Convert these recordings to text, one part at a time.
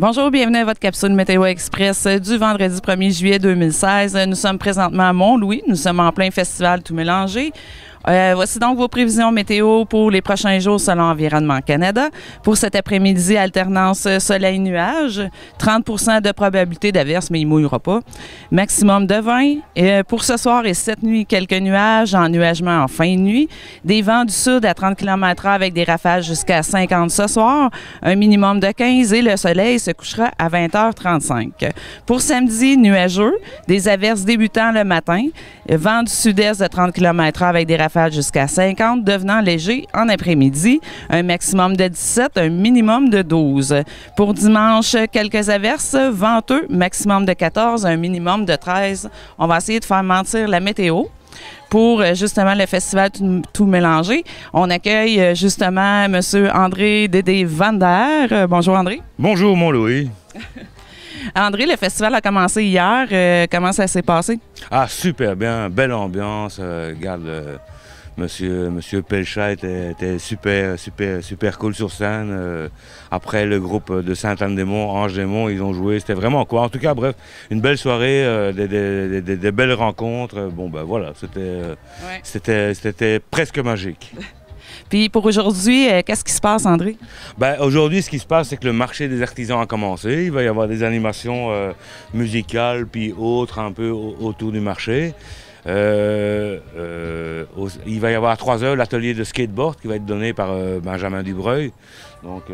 Bonjour, bienvenue à votre capsule Météo Express du vendredi 1er juillet 2016. Nous sommes présentement à Mont-Louis. Nous sommes en plein festival tout mélangé. Euh, voici donc vos prévisions météo pour les prochains jours selon Environnement Canada. Pour cet après-midi, alternance soleil-nuage, 30 de probabilité d'averse, mais il ne mouillera pas. Maximum de 20. Euh, pour ce soir et cette nuit, quelques nuages, en nuagement en fin de nuit. Des vents du sud à 30 km h avec des rafales jusqu'à 50 ce soir. Un minimum de 15 et le soleil se couchera à 20h35. Pour samedi, nuageux, des averses débutant le matin. Vent du sud-est à 30 km avec des rafales jusqu'à 50, devenant léger en après-midi, un maximum de 17, un minimum de 12. Pour dimanche, quelques averses, venteux, maximum de 14, un minimum de 13. On va essayer de faire mentir la météo pour euh, justement le festival tout, mélanger mélangé. On accueille euh, justement M. André Dédé Vander. Euh, bonjour André. Bonjour mon Louis. André, le festival a commencé hier. comment ça s'est passé? Ah, super bien. Belle ambiance. Monsieur, Monsieur était, super, super, super cool sur scène. Euh, après, le groupe de Sainte-Anne-des-Monts, Ange-des-Monts, ils ont joué. C'était vraiment quoi. En tout cas, bref, une belle soirée, euh, des, belles rencontres. Bon, ben voilà, c'était presque magique. Puis pour aujourd'hui, euh, qu'est-ce qui se passe, André? Ben, aujourd'hui, ce qui se passe, c'est que le marché des artisans a commencé. Il va y avoir des animations musicales puis autres un peu autour du marché. Euh, euh, il va y avoir à 3 heures l'atelier de skateboard qui va être donné par euh, Benjamin Dubreuil. Donc,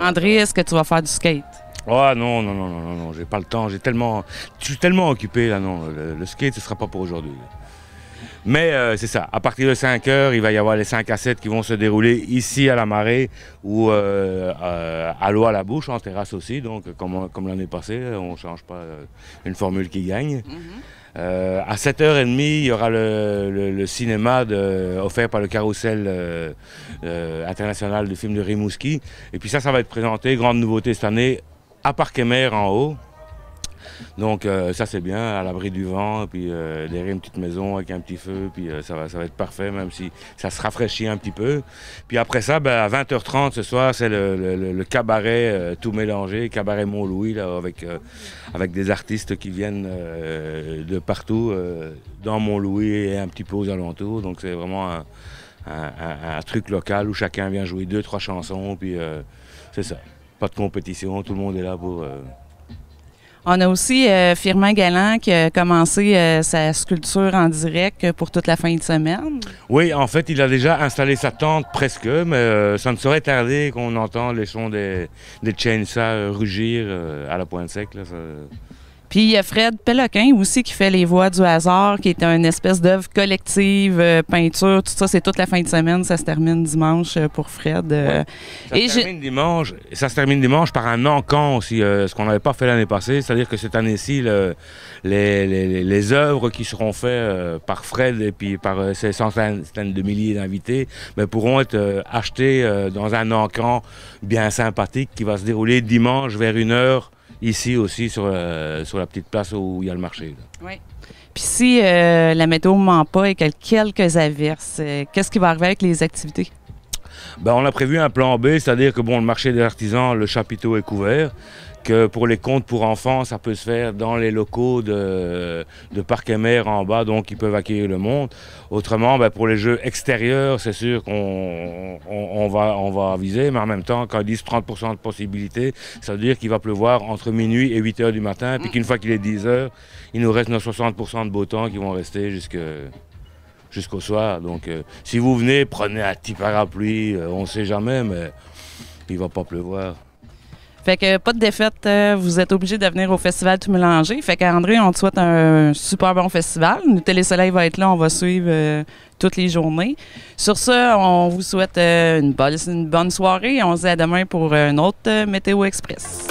André, est-ce que tu vas faire du skate? Ah oh, non, non, non, non, non, non, j'ai pas le temps, j'ai tellement. Je suis tellement occupé là, non. Le, skate, ce sera pas pour aujourd'hui. Mais euh, c'est ça, à partir de 5 h il va y avoir les 5 à 7 qui vont se dérouler ici à la marée ou euh, euh, à l'eau à la bouche, en terrasse aussi. Donc comme, l'année passée, on ne change pas une formule qui gagne. Mhm. à 7h30, il y aura le, cinéma offert par le Carrousel international du film de Rimouski. Et puis ça, ça va être présenté, grande nouveauté cette année, à Parc-et-Mer en haut. Donc euh, ça c'est bien, à l'abri du vent, puis euh, derrière une petite maison avec un petit feu, puis euh, ça, va, ça va être parfait, même si ça se rafraîchit un petit peu. Puis après ça, ben, à 20h30 ce soir, c'est le, cabaret tout mélangé, cabaret Mont-Louis, avec, avec des artistes qui viennent de partout, dans Mont-Louis et un petit peu aux alentours. Donc c'est vraiment un, un, truc local où chacun vient jouer deux, trois chansons, puis c'est ça. Pas de compétition, tout le monde est là pour... On a aussi euh, Firmin Galant qui a commencé euh, sa sculpture en direct pour toute la fin de semaine. Oui, en fait, il a déjà installé sa tente presque, mais euh, ça ne saurait tarder qu'on entend les sons des, des chainsaws rugir à la pointe sec. Là, puis il y a Fred Péloquin aussi qui fait Les Voix du hasard, qui est une espèce d'œuvre collective, euh, peinture, tout ça. C'est toute la fin de semaine. Ça se termine dimanche euh, pour Fred. Euh. ça, et se termine dimanche, ça se termine dimanche par un encan aussi, ce qu'on n'avait pas fait l'année passée. C'est-à-dire que cette année-ci, les, les, œuvres qui seront faites par Fred et puis par ses centaines, de milliers d'invités ben, pourront être achetées dans un encan bien sympathique qui va se dérouler dimanche vers une heure ici aussi sur, euh, sur la petite place où il y a le marché. Oui. Puis si euh, la météo ne ment pas et qu'il y a quelques averses, euh, qu'est-ce qui va arriver avec les activités? Ben, on a prévu un plan B, c'est-à-dire que bon, le marché des artisans, le chapiteau est couvert, que pour les comptes pour enfants, ça peut se faire dans les locaux de, de Parc et Mer en bas, donc ils peuvent accueillir le monde. Autrement, ben, pour les jeux extérieurs, c'est sûr qu'on va, on va viser, mais en même temps, quand ils disent 30% de possibilité, ça veut dire qu'il va pleuvoir entre minuit et 8h du matin, puis mm. qu'une fois qu'il est 10h, il nous reste nos 60% de beau temps qui vont rester jusqu'à jusqu'au soir. Donc euh, si vous venez, prenez un petit parapluie, euh, on ne sait jamais, mais il va pas pleuvoir. Fait que pas de défaite, euh, vous êtes obligé de venir au festival tout mélanger. Fait qu'André, on te souhaite un super bon festival. Le soleil va être là, on va suivre toutes les journées. Sur ce, on vous souhaite une bonne, une bonne soirée on se dit à demain pour un autre Météo Express.